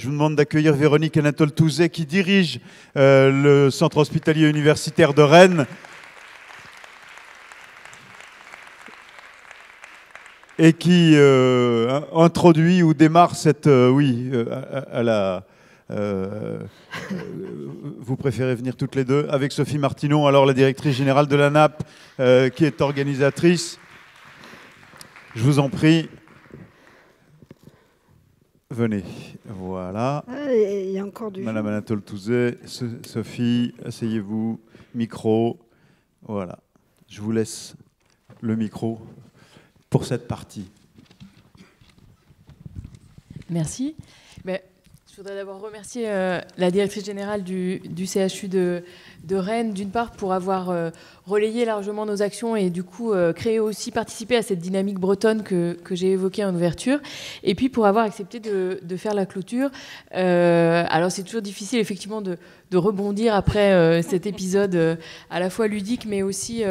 Je vous demande d'accueillir Véronique Anatole Touzet qui dirige euh, le centre hospitalier universitaire de Rennes. Et qui euh, introduit ou démarre cette. Euh, oui, la. vous préférez venir toutes les deux avec Sophie Martinon, alors la directrice générale de la NAP, qui est organisatrice. Je vous en prie venez. Voilà. Ah, il encore Madame Anatole Touzet, Sophie, asseyez-vous. Micro. Voilà. Je vous laisse le micro pour cette partie. Merci. Je voudrais d'abord remercier euh, la directrice générale du, CHU de, Rennes, d'une part, pour avoir euh, relayé largement nos actions et du coup euh, créé aussi, participer à cette dynamique bretonne que, j'ai évoquée en ouverture, et puis pour avoir accepté de, faire la clôture. alors c'est toujours difficile effectivement de rebondir après cet épisode à la fois ludique mais aussi...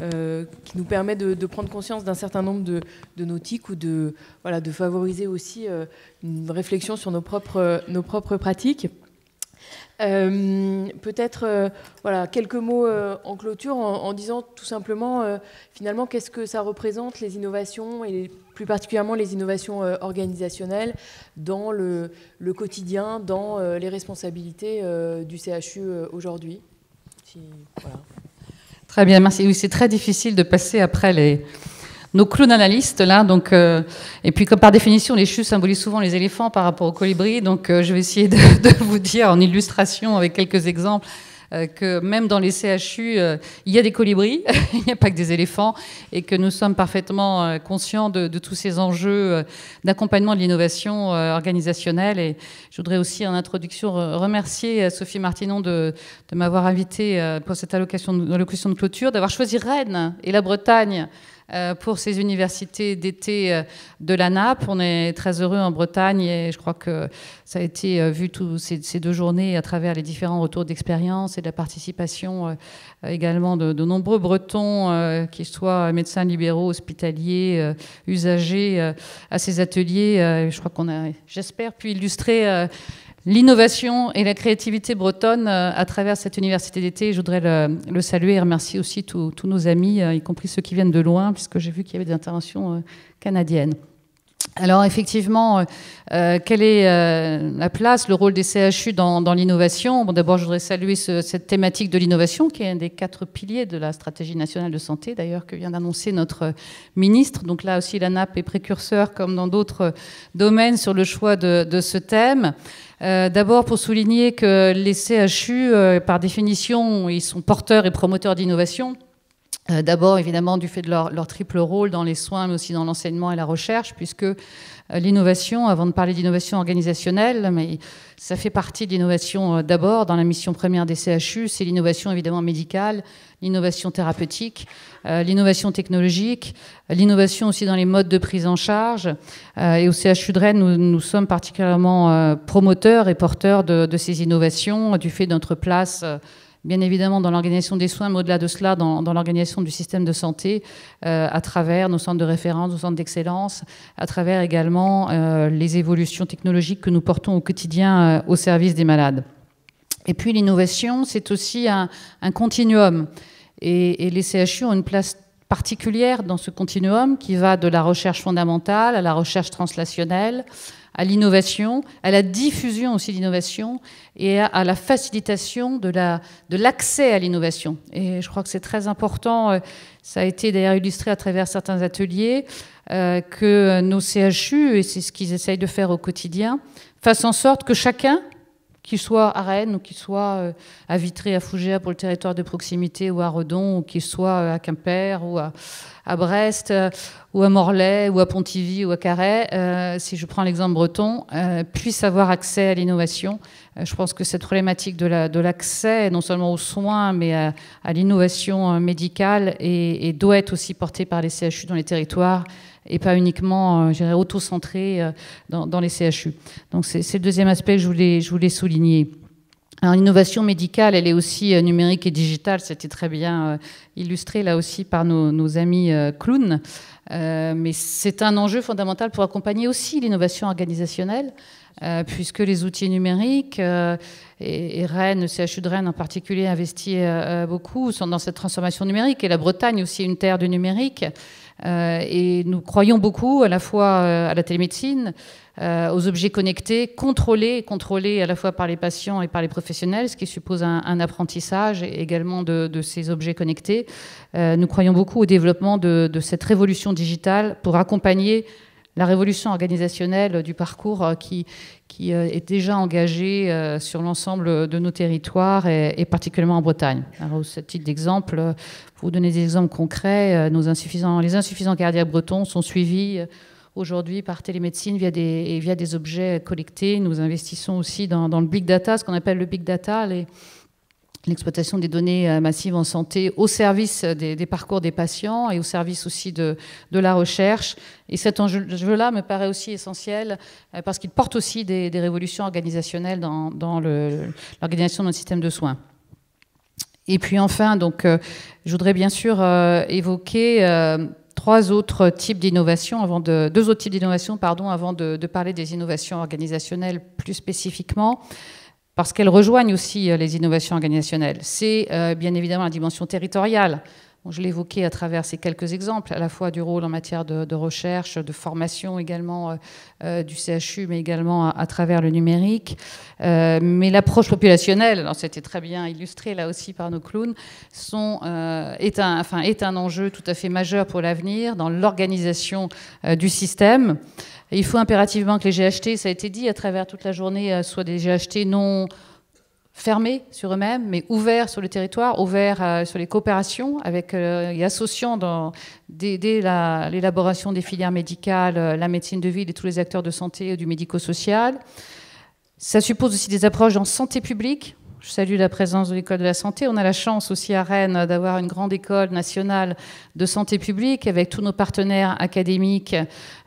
Euh, qui nous permet de, prendre conscience d'un certain nombre de, nautiques ou de, voilà, de favoriser aussi euh, une réflexion sur nos propres, euh, nos propres pratiques. peut-être voilà quelques mots en clôture en, disant tout simplement finalement qu'est-ce que ça représente les innovations et plus particulièrement les innovations organisationnelles dans le, le quotidien, dans les responsabilités du CHU aujourd'hui. voilà. Très bien, merci. Oui, c'est très difficile de passer après les, nos clowns analystes là. Donc, euh, et puis comme par définition, les chus symbolisent souvent les éléphants par rapport aux colibris. Donc, euh, je vais essayer de, de, vous dire en illustration avec quelques exemples euh, que même dans les CHU, euh, il y a des colibris, il n'y a pas que des éléphants, et que nous sommes parfaitement euh, conscients de, tous ces enjeux d'accompagnement de l'innovation organisationnelle. Et je voudrais aussi, en introduction, remercier Sophie Martinon de, m'avoir invitée pour cette allocation, allocution de clôture, d'avoir choisi Rennes et la Bretagne euh, pour ces universités d'été euh, de la NAP, On est très heureux en Bretagne et je crois que ça a été euh, vu tous ces, deux journées à travers les différents retours d'expérience et de la participation également de, de nombreux Bretons, qu'ils soient médecins libéraux, hospitaliers, usagers, à ces ateliers. Je crois qu'on a, j'espère, pu illustrer l'innovation et la créativité bretonne euh, à travers cette université d'été. Je voudrais le, saluer et remercier aussi tous nos amis, euh, y compris ceux qui viennent de loin, puisque j'ai vu qu'il y avait des interventions euh, canadiennes. Alors effectivement, quelle est la place, le rôle des CHU dans, l'innovation D'abord, je voudrais saluer cette thématique de l'innovation, qui est un des quatre piliers de la stratégie nationale de santé, d'ailleurs, que vient d'annoncer notre ministre. Donc là aussi, la nap est précurseur, comme dans d'autres domaines, sur le choix de ce thème. Euh, d'abord pour souligner que les CHU, euh, par définition, ils sont porteurs et promoteurs d'innovation. Euh, d'abord, évidemment, du fait de leur, triple rôle dans les soins, mais aussi dans l'enseignement et la recherche, puisque euh, l'innovation, avant de parler d'innovation organisationnelle, mais ça fait partie de l'innovation euh, d'abord dans la mission première des CHU, c'est l'innovation évidemment médicale, l'innovation thérapeutique, l'innovation technologique, l'innovation aussi dans les modes de prise en charge. et au CHU de Rennes, nous, sommes particulièrement promoteurs et porteurs de, de, ces innovations du fait de notre place bien évidemment dans l'organisation des soins, mais au-delà de cela, dans, l'organisation du système de santé, euh, à travers nos centres de référence, nos centres d'excellence, à travers également euh, les évolutions technologiques que nous portons au quotidien euh, au service des malades. Et puis l'innovation, c'est aussi un, continuum. Et, et les CHU ont une place particulière dans ce continuum qui va de la recherche fondamentale à la recherche translationnelle, à l'innovation, à la diffusion aussi de l'innovation et à, la facilitation de l'accès la, de à l'innovation. Et je crois que c'est très important, euh, ça a été d'ailleurs illustré à travers certains ateliers, euh, que nos CHU, et c'est ce qu'ils essayent de faire au quotidien, fassent en sorte que chacun qu'il soit à Rennes ou qu'ils soient euh, à Vitré, à Fougères pour le territoire de proximité ou à Redon, ou qu'ils soit euh, à Quimper ou à, Brest euh, ou à Morlaix ou à Pontivy ou à Carhaix, si je prends l'exemple breton, euh, puissent avoir accès à l'innovation. je pense que cette problématique de, l'accès, non seulement aux soins, mais à, l'innovation médicale, et, doit être aussi portée par les CHU dans les territoires et pas uniquement, euh, je auto-centré euh, dans, les CHU. Donc c'est le deuxième aspect que je voulais, je voulais souligner. L'innovation médicale, elle est aussi euh, numérique et digitale. C'était très bien illustré là aussi par nos, amis clowns. mais c'est un enjeu fondamental pour accompagner aussi l'innovation organisationnelle, puisque les outils numériques, et, Rennes, le CHU de Rennes en particulier, investit beaucoup sont dans cette transformation numérique. Et la Bretagne aussi est une terre du numérique. Euh, et nous croyons beaucoup à la fois euh, à la télémédecine, euh, aux objets connectés, contrôlés, contrôlés à la fois par les patients et par les professionnels, ce qui suppose un, apprentissage également de, ces objets connectés. nous croyons beaucoup au développement de, de cette révolution digitale pour accompagner la révolution organisationnelle du parcours euh, qui, qui euh, est déjà engagée euh, sur l'ensemble de nos territoires et, particulièrement en Bretagne. Alors, à titre d'exemple, pour vous donner des exemples concrets, nos insuffisants, les insuffisants cardiaques bretons sont suivis aujourd'hui par télémédecine via des, et via des objets collectés. Nous investissons aussi dans, le big data, ce qu'on appelle le big data, les, l'exploitation des données euh, massives en santé au service euh, des, parcours des patients et au service aussi de, la recherche. Et cet enjeu-là me paraît aussi essentiel euh, parce qu'il porte aussi des, révolutions organisationnelles dans, l'organisation de notre système de soins. Et puis enfin, donc, je voudrais bien sûr évoquer trois autres types d'innovations avant de deux autres types d'innovations pardon avant de, parler des innovations organisationnelles plus spécifiquement parce qu'elles rejoignent aussi euh, les innovations organisationnelles. C'est euh, bien évidemment la dimension territoriale. Je l'ai évoqué à travers ces quelques exemples, à la fois du rôle en matière de, recherche, de formation également euh, euh, du CHU, mais également à, travers le numérique. Euh, mais l'approche populationnelle, c'était très bien illustré là aussi par nos clowns, est, un, enjeu tout à fait majeur pour l'avenir dans l'organisation du système. il faut impérativement que les GHT, ça a été dit à travers toute la journée, soient des GHT non fermés sur eux-mêmes, mais ouverts sur le territoire, ouverts euh, sur les coopérations, avec, euh, et associant dans, dès, l'élaboration des filières médicales, euh, la médecine de ville et tous les acteurs de santé et du médico-social. Ça suppose aussi des approches en santé publique. Je salue la présence de l'école de la santé. On a la chance aussi à Rennes d'avoir une grande école nationale de santé publique avec tous nos partenaires académiques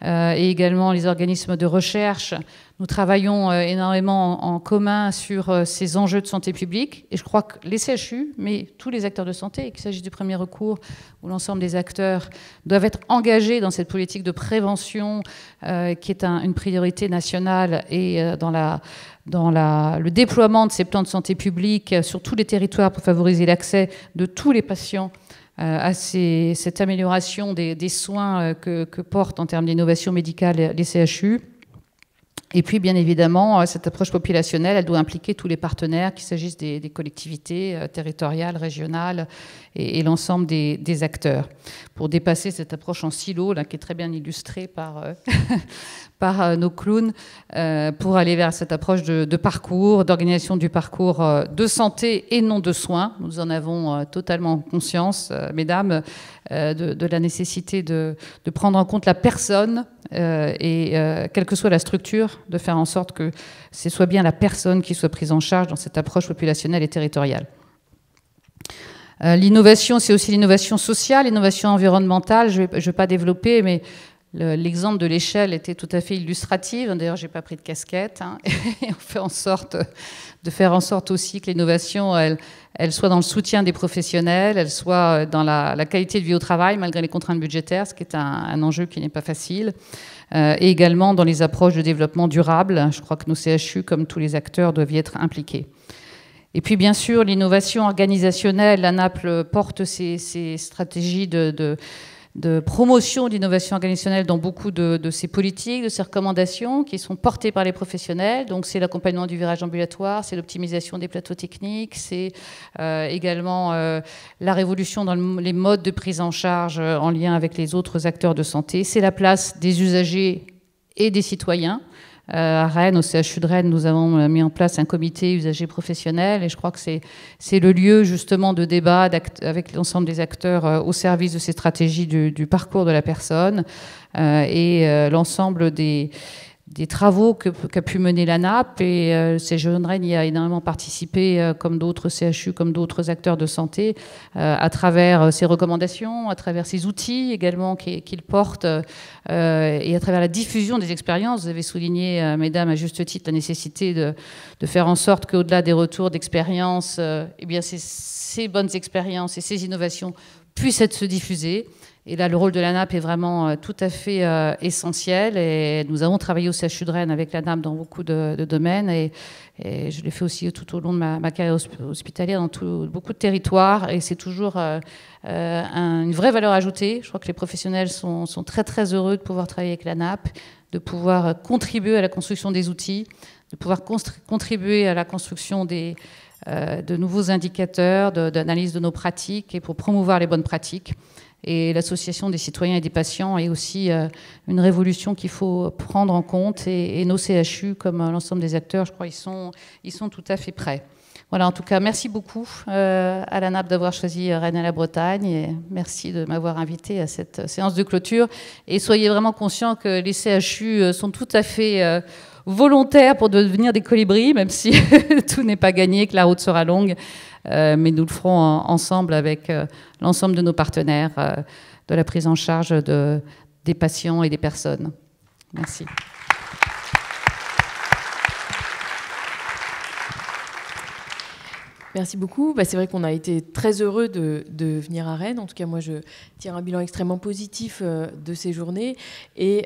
et également les organismes de recherche nous travaillons euh, énormément en commun sur euh, ces enjeux de santé publique et je crois que les CHU, mais tous les acteurs de santé, qu'il s'agisse du premier recours ou l'ensemble des acteurs, doivent être engagés dans cette politique de prévention euh, qui est une priorité nationale et dans, la, le déploiement de ces plans de santé publique sur tous les territoires pour favoriser l'accès de tous les patients à cette amélioration des, soins que, que portent en termes d'innovation médicale les CHU. Et puis, bien évidemment, euh, cette approche populationnelle, elle doit impliquer tous les partenaires, qu'il s'agisse des, collectivités euh, territoriales, régionales et, l'ensemble des, acteurs, pour dépasser cette approche en silo, là, qui est très bien illustrée par, euh, par nos clowns, pour aller vers cette approche de, parcours, d'organisation du parcours de santé et non de soins. Nous en avons totalement conscience, mesdames, de, la nécessité de, de, prendre en compte la personne et quelle que soit la structure de faire en sorte que c'est soit bien la personne qui soit prise en charge dans cette approche populationnelle et territoriale. Euh, l'innovation, c'est aussi l'innovation sociale, l'innovation environnementale. Je ne vais, pas développer, mais l'exemple de l'échelle était tout à fait illustratif. D'ailleurs, j'ai pas pris de casquette. Hein. Et on fait en sorte de faire en sorte aussi que l'innovation, elle, soit dans le soutien des professionnels, elle soit dans la, qualité de vie au travail, malgré les contraintes budgétaires, ce qui est un enjeu qui n'est pas facile. Euh, et également dans les approches de développement durable. Je crois que nos CHU, comme tous les acteurs, doivent y être impliqués. Et puis bien sûr, l'innovation organisationnelle, La Naples porte ses, stratégies de de promotion d'innovation organisationnelle dans beaucoup de, ces politiques, de ces recommandations qui sont portées par les professionnels. Donc c'est l'accompagnement du virage ambulatoire, c'est l'optimisation des plateaux techniques, c'est euh, également euh, la révolution dans les modes de prise en charge euh, en lien avec les autres acteurs de santé, c'est la place des usagers et des citoyens. Euh, à Rennes, au CHU de Rennes, nous avons euh, mis en place un comité usagers professionnel et je crois que c'est le lieu justement de débat avec l'ensemble des acteurs euh, au service de ces stratégies du, du parcours de la personne et l'ensemble des des travaux qu'a pu mener la NAP et euh, ces jeunes Rennes, y a énormément participé, euh, comme d'autres CHU, comme d'autres acteurs de santé, euh, à travers ses recommandations, à travers ses outils également qu'il portent porte et à travers la diffusion des expériences. Vous avez souligné, mesdames, à juste titre, la nécessité de, faire en sorte qu'au-delà des retours d'expérience, eh bien ces, bonnes expériences et ces innovations puissent être se diffuser. Et là, le rôle de la NAP est vraiment euh, tout à fait euh, essentiel. Et nous avons travaillé au CHU de Rennes avec la NAP dans beaucoup de, domaines. Et, je l'ai fait aussi tout au long de ma, ma carrière hospitalière dans beaucoup de territoires. Et c'est toujours euh, une vraie valeur ajoutée. Je crois que les professionnels sont, très, très heureux de pouvoir travailler avec la NAP, de pouvoir contribuer à la construction des outils, de pouvoir contribuer à la construction des, de nouveaux indicateurs, d'analyse de nos pratiques et pour promouvoir les bonnes pratiques. Et l'association des citoyens et des patients est aussi euh, une révolution qu'il faut prendre en compte. Et, nos CHU, comme euh, l'ensemble des acteurs, je crois, ils sont, ils sont tout à fait prêts. Voilà, en tout cas, merci beaucoup euh, à la NAP d'avoir choisi Rennes à la Bretagne et merci de m'avoir invité à cette séance de clôture. Et soyez vraiment conscients que les CHU sont tout à fait volontaires pour devenir des colibris, même si tout n'est pas gagné, que la route sera longue. Euh, mais nous le ferons ensemble avec euh, l'ensemble de nos partenaires euh, de la prise en charge de, des patients et des personnes. Merci. Merci beaucoup. Bah, c'est vrai qu'on a été très heureux de, de, venir à Rennes. En tout cas, moi, je tire un bilan extrêmement positif de ces journées. Et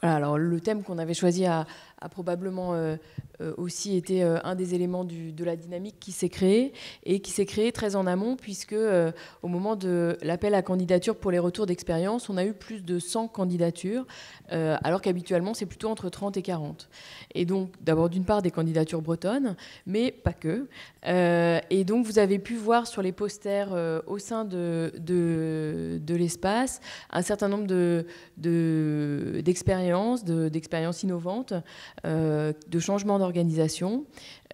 voilà, alors le thème qu'on avait choisi a, probablement euh, euh, aussi était euh, un des éléments de la dynamique qui s'est créée et qui s'est créée très en amont puisque euh, au moment de l'appel à candidature pour les retours d'expérience, on a eu plus de 100 candidatures alors qu'habituellement c'est plutôt entre 30 et 40. Et donc d'abord d'une part des candidatures bretonnes, mais pas que. et donc vous avez pu voir sur les posters au sein de, de, l'espace un certain nombre d'expériences, de, d'expériences innovantes, de changements d'organisation organisations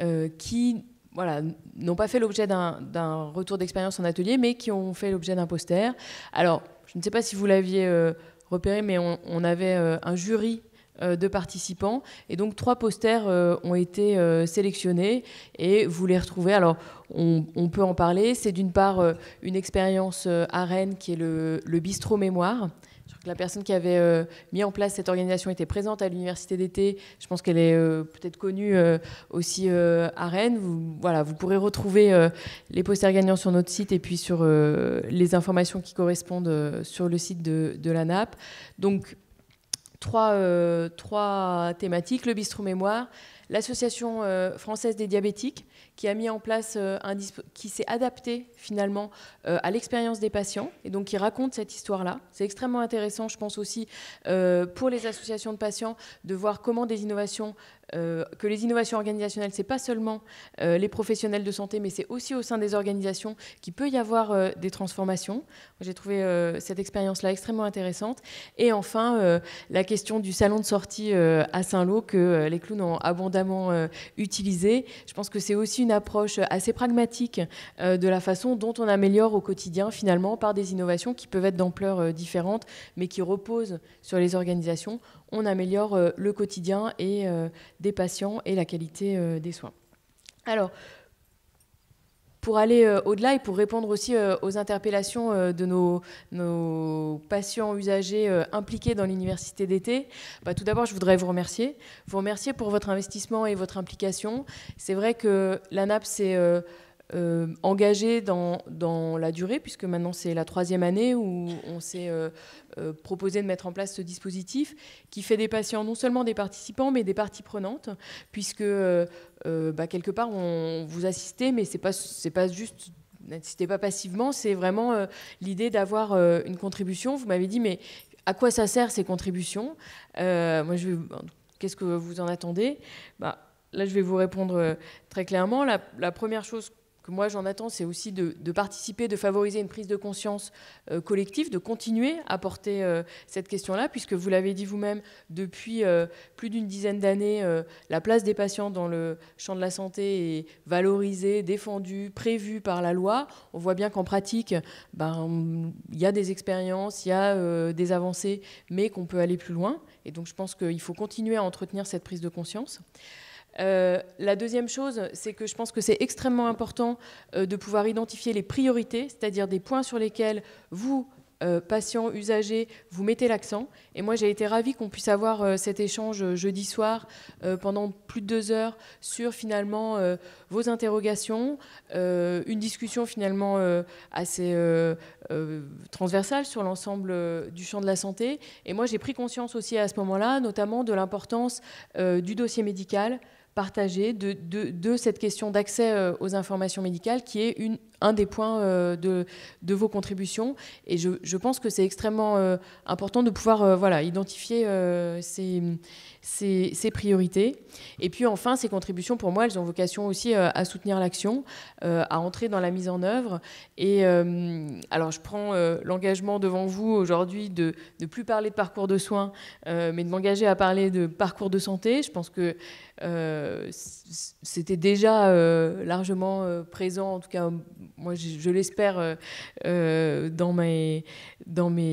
euh, qui voilà, n'ont pas fait l'objet d'un retour d'expérience en atelier, mais qui ont fait l'objet d'un poster. Alors, je ne sais pas si vous l'aviez euh, repéré, mais on, avait euh, un jury de participants, et donc trois posters ont été sélectionnés, et vous les retrouvez. Alors, on, peut en parler. C'est d'une part une expérience à Rennes qui est le, le bistrot mémoire la personne qui avait euh, mis en place cette organisation était présente à l'université d'été. Je pense qu'elle est euh, peut-être connue euh, aussi à Rennes. Vous, voilà, vous pourrez retrouver les posters gagnants sur notre site et puis sur les informations qui correspondent sur le site de, de la NAP. Donc, trois, trois thématiques, le bistrot mémoire, l'association euh, française des diabétiques qui a mis en place euh, un qui s'est adapté finalement euh, à l'expérience des patients et donc qui raconte cette histoire-là. C'est extrêmement intéressant, je pense aussi pour les associations de patients de voir comment des innovations que les innovations organisationnelles, c'est pas seulement les professionnels de santé, mais c'est aussi au sein des organisations qu'il peut y avoir des transformations. J'ai trouvé cette expérience-là extrêmement intéressante. Et enfin, la question du salon de sortie à Saint-Lô que les clowns ont abondamment vraiment euh, utilisé. Je pense que c'est aussi une approche assez pragmatique euh, de la façon dont on améliore au quotidien finalement par des innovations qui peuvent être d'ampleur euh, différente mais qui reposent sur les organisations. On améliore le quotidien et des patients et la qualité des soins. Alors, pour aller euh, au-delà et pour répondre aussi euh, aux interpellations euh, de nos, patients usagers impliqués dans l'université d'été, bah, tout d'abord, je voudrais vous remercier. Vous remercier pour votre investissement et votre implication. C'est vrai que l'ANAP, c'est... Euh, engagé dans, la durée, puisque maintenant c'est la troisième année où on s'est euh, euh, proposé de mettre en place ce dispositif qui fait des patients non seulement des participants, mais des parties prenantes, puisque bah, quelque part on vous assistez, mais c'est pas pas juste n'assistez pas passivement, c'est vraiment l'idée d'avoir une contribution. Vous m'avez dit, mais à quoi ça sert ces contributions Moi, je qu'est-ce que vous en attendez bah, Là, je vais vous répondre très clairement. la première chose que moi j'en attends, c'est aussi de, participer, de favoriser une prise de conscience euh, collective, de continuer à porter euh, cette question-là, puisque vous l'avez dit vous-même, depuis euh, plus d'une dizaine d'années, la place des patients dans le champ de la santé est valorisée, défendue, prévue par la loi. On voit bien qu'en pratique, ben, il y a des expériences, il y a des avancées, mais qu'on peut aller plus loin. Et donc je pense qu'il faut continuer à entretenir cette prise de conscience. Euh, la deuxième chose, c'est que je pense que c'est extrêmement important euh, de pouvoir identifier les priorités, c'est-à-dire des points sur lesquels vous, euh, patients, usagers, vous mettez l'accent. Et moi, j'ai été ravie qu'on puisse avoir cet échange jeudi soir pendant plus de deux heures sur finalement vos interrogations, une discussion finalement assez transversale sur l'ensemble du champ de la santé. Et moi, j'ai pris conscience aussi à ce moment-là, notamment de l'importance du dossier médical, partager de, de, de cette question d'accès euh, aux informations médicales qui est une, un des points euh, de, de, vos contributions. Et je, je pense que c'est extrêmement euh, important de pouvoir voilà, identifier ces, ces priorités. Et puis enfin, ces contributions, pour moi, elles ont vocation aussi euh, à soutenir l'action, euh, à entrer dans la mise en œuvre. Et euh, alors, je prends l'engagement devant vous aujourd'hui de ne plus parler de parcours de soins, mais de m'engager à parler de parcours de santé. Je pense que c'était déjà largement présent, en tout cas, moi, je, l'espère dans Dans mes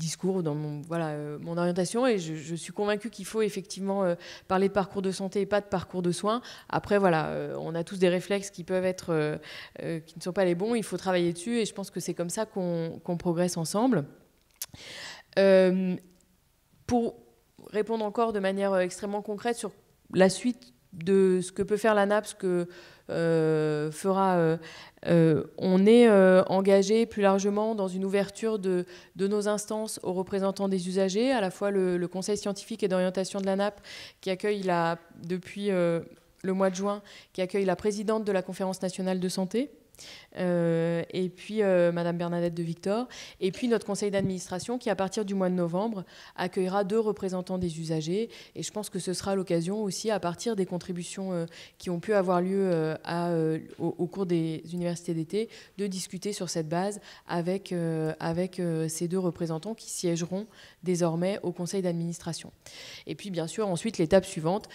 discours, dans mon, voilà, euh, mon orientation. Et je, suis convaincue qu'il faut effectivement euh, parler de parcours de santé et pas de parcours de soins. Après, voilà, euh, on a tous des réflexes qui peuvent être, qui ne sont pas les bons. Il faut travailler dessus et je pense que c'est comme ça qu'on progresse ensemble. pour répondre encore de manière extrêmement concrète sur la suite de ce que peut faire la Nap, ce que euh, fera. Euh, euh, on est engagé plus largement dans une ouverture de, nos instances aux représentants des usagers, à la fois le, Conseil scientifique et d'orientation de la Nap, qui accueille la, depuis le mois de juin, qui accueille la présidente de la Conférence nationale de santé. Euh, et puis euh, Madame Bernadette de Victor, et puis notre conseil d'administration qui, à partir du mois de novembre, accueillera deux représentants des usagers. Et je pense que ce sera l'occasion aussi, à partir des contributions euh, qui ont pu avoir lieu au, cours des universités d'été, de discuter sur cette base avec, ces deux représentants qui siégeront désormais au conseil d'administration. Et puis, bien sûr, ensuite, l'étape suivante,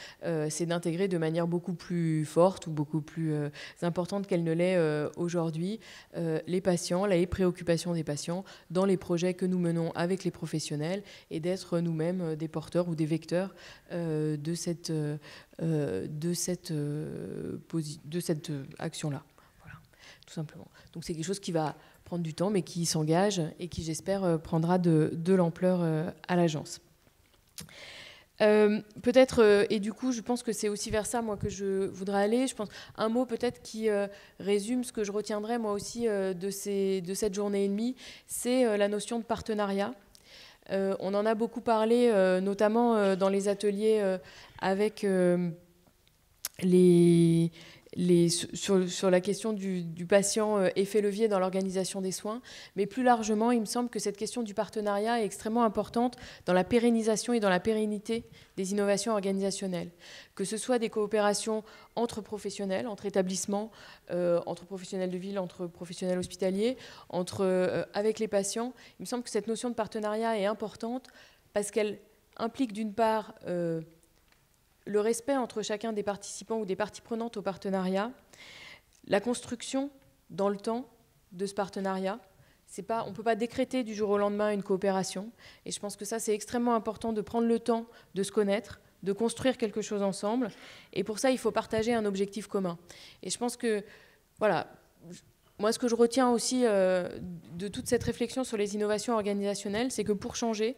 c'est d'intégrer de manière beaucoup plus forte ou beaucoup plus importante qu'elle ne l'est aujourd'hui euh, les patients, les préoccupations des patients dans les projets que nous menons avec les professionnels et d'être nous-mêmes euh, des porteurs ou des vecteurs euh, de cette, action-là. Voilà, tout simplement. Donc c'est quelque chose qui va prendre du temps, mais qui s'engage et qui, j'espère, prendra de l'ampleur à l'agence. Euh, peut-être, euh, et du coup, je pense que c'est aussi vers ça, moi, que je voudrais aller. Je pense un mot peut-être qui euh, résume ce que je retiendrai, moi aussi, de, ces, de cette journée et demie, c'est la notion de partenariat. on en a beaucoup parlé, notamment dans les ateliers avec les les, sur, la question du, patient euh, effet levier dans l'organisation des soins, mais plus largement, il me semble que cette question du partenariat est extrêmement importante dans la pérennisation et dans la pérennité des innovations organisationnelles, que ce soit des coopérations entre professionnels, entre établissements, euh, entre professionnels de ville, entre professionnels hospitaliers, entre, euh, avec les patients. Il me semble que cette notion de partenariat est importante parce qu'elle implique d'une part le respect entre chacun des participants ou des parties prenantes au partenariat, la construction dans le temps de ce partenariat. Pas, on ne peut pas décréter du jour au lendemain une coopération. Et je pense que ça, c'est extrêmement important de prendre le temps de se connaître, de construire quelque chose ensemble. Et pour ça, il faut partager un objectif commun. Et je pense que, voilà, moi, ce que je retiens aussi euh, de toute cette réflexion sur les innovations organisationnelles, c'est que pour changer,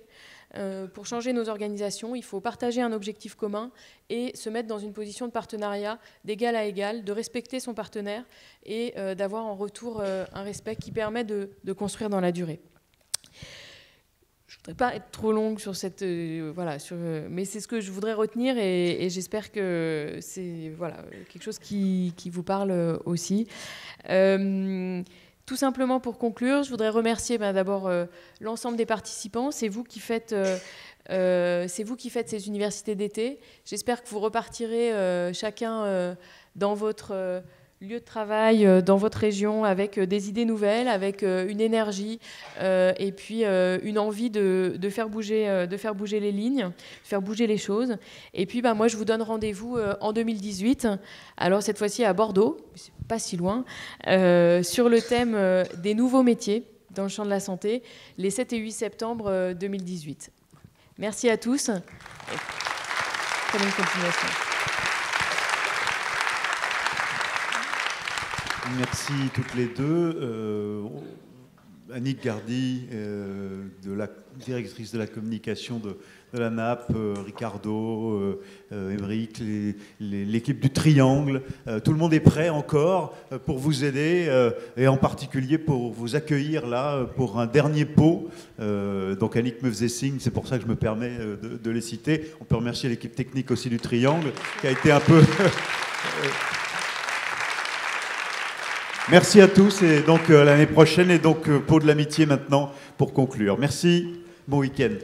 euh, pour changer nos organisations, il faut partager un objectif commun et se mettre dans une position de partenariat d'égal à égal, de respecter son partenaire et euh, d'avoir en retour euh, un respect qui permet de, construire dans la durée. Je ne voudrais pas être trop longue sur cette... voilà, sur, mais c'est ce que je voudrais retenir et, j'espère que c'est voilà, quelque chose qui, qui vous parle aussi. Tout simplement pour conclure, je voudrais remercier ben, d'abord euh, l'ensemble des participants. C'est vous euh, euh, c'est vous qui faites ces universités d'été. J'espère que vous repartirez chacun dans votre lieu de travail euh, dans votre région avec euh, des idées nouvelles, avec euh, une énergie et puis une envie de, faire bouger, de faire bouger les lignes, faire bouger les choses. Et puis bah, moi, je vous donne rendez-vous en 2018, alors cette fois-ci à Bordeaux, pas si loin, sur le thème des nouveaux métiers dans le champ de la santé, les 7 et 8 septembre 2018. Merci à tous. Merci toutes les deux. Euh, Annick Gardy, euh, de la, directrice de la communication de, la NAP, euh, Ricardo, Émeric, l'équipe du Triangle. tout le monde est prêt encore pour vous aider et en particulier pour vous accueillir là pour un dernier pot. donc Annick me faisait signe, c'est pour ça que je me permets de les citer. On peut remercier l'équipe technique aussi du Triangle qui a été un peu... Merci à tous et donc euh, l'année prochaine et donc euh, pour de l'amitié maintenant pour conclure. Merci, bon week-end.